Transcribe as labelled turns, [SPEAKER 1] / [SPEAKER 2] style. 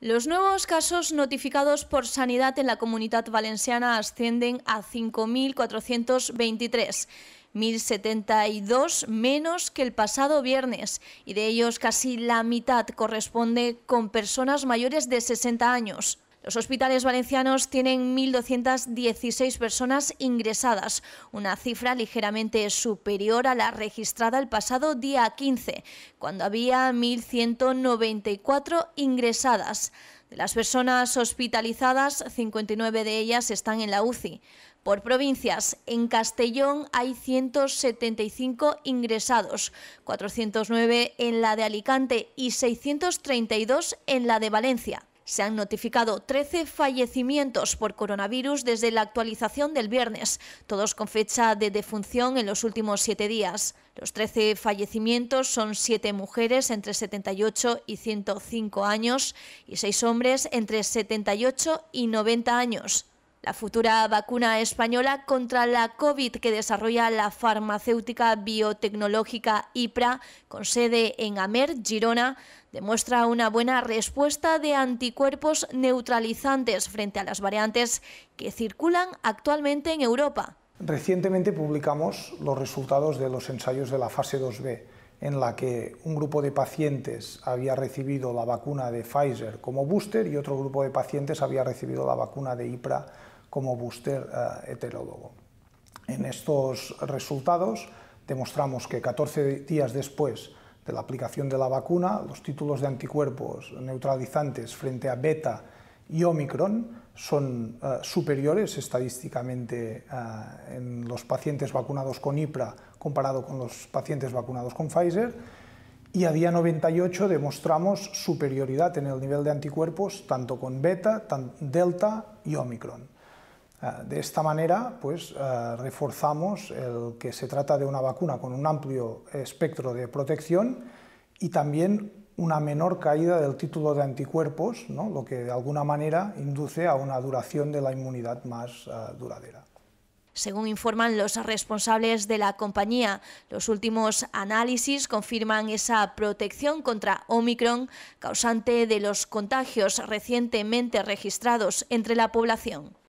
[SPEAKER 1] Los nuevos casos notificados por Sanidad en la comunidad valenciana ascienden a 5.423, 1.072 menos que el pasado viernes, y de ellos casi la mitad corresponde con personas mayores de 60 años. Los hospitales valencianos tienen 1.216 personas ingresadas, una cifra ligeramente superior a la registrada el pasado día 15, cuando había 1.194 ingresadas. De las personas hospitalizadas, 59 de ellas están en la UCI. Por provincias, en Castellón hay 175 ingresados, 409 en la de Alicante y 632 en la de Valencia. Se han notificado 13 fallecimientos por coronavirus desde la actualización del viernes, todos con fecha de defunción en los últimos siete días. Los 13 fallecimientos son siete mujeres entre 78 y 105 años y seis hombres entre 78 y 90 años la futura vacuna española contra la COVID que desarrolla la farmacéutica biotecnológica IPRA, con sede en Amer, Girona, demuestra una buena respuesta de anticuerpos neutralizantes frente a las variantes que circulan actualmente en Europa.
[SPEAKER 2] Recientemente publicamos los resultados de los ensayos de la fase 2B, en la que un grupo de pacientes había recibido la vacuna de Pfizer como booster y otro grupo de pacientes había recibido la vacuna de IPRA como booster eh, heterólogo. En estos resultados demostramos que 14 días después de la aplicación de la vacuna, los títulos de anticuerpos neutralizantes frente a beta y omicron son eh, superiores estadísticamente eh, en los pacientes vacunados con IPRA comparado con los pacientes vacunados con Pfizer. Y a día 98 demostramos superioridad en el nivel de anticuerpos tanto con beta, delta y omicron. Ah, de esta manera, pues, ah, reforzamos el que se trata de una vacuna con un amplio espectro de protección y también una menor caída del título de anticuerpos, lo que de alguna manera induce a una duración de la inmunidad más ah, duradera.
[SPEAKER 1] Según informan los responsables de la compañía, los últimos análisis confirman esa protección contra Omicron, causante de los contagios recientemente registrados entre la población.